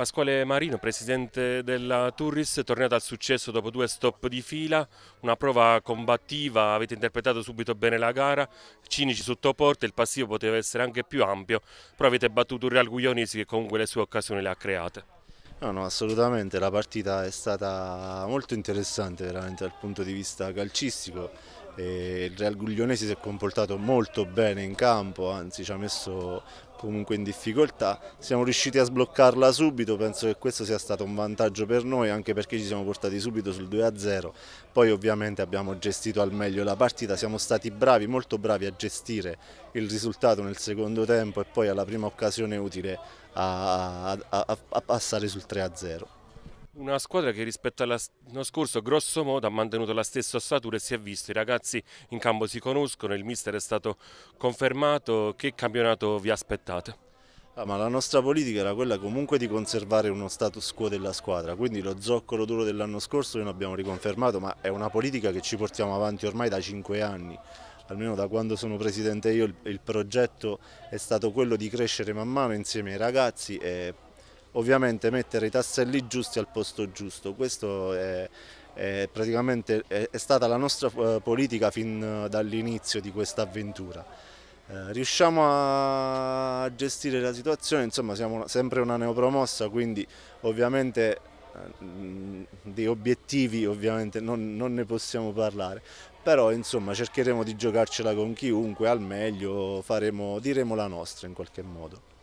Pasquale Marino, presidente della Turris, tornato al successo dopo due stop di fila, una prova combattiva, avete interpretato subito bene la gara, cinici sotto sottoporte, il passivo poteva essere anche più ampio, però avete battuto un Real Guglionesi che comunque le sue occasioni le ha create. No, no, assolutamente, la partita è stata molto interessante veramente dal punto di vista calcistico. E il Real Guglionesi si è comportato molto bene in campo, anzi ci ha messo comunque in difficoltà, siamo riusciti a sbloccarla subito, penso che questo sia stato un vantaggio per noi anche perché ci siamo portati subito sul 2-0, poi ovviamente abbiamo gestito al meglio la partita, siamo stati bravi, molto bravi a gestire il risultato nel secondo tempo e poi alla prima occasione utile a, a, a, a passare sul 3-0 una squadra che rispetto all'anno scorso grosso modo ha mantenuto la stessa ossatura e si è visto, i ragazzi in campo si conoscono, il mister è stato confermato, che campionato vi aspettate? Ah, ma la nostra politica era quella comunque di conservare uno status quo della squadra, quindi lo zoccolo duro dell'anno scorso noi l'abbiamo riconfermato, ma è una politica che ci portiamo avanti ormai da cinque anni, almeno da quando sono presidente io il, il progetto è stato quello di crescere man mano insieme ai ragazzi e ovviamente mettere i tasselli giusti al posto giusto. Questo è, è praticamente è, è stata la nostra eh, politica fin eh, dall'inizio di questa avventura. Eh, riusciamo a gestire la situazione, insomma siamo sempre una neopromossa, quindi ovviamente eh, dei obiettivi ovviamente non, non ne possiamo parlare, però insomma cercheremo di giocarcela con chiunque al meglio, faremo, diremo la nostra in qualche modo.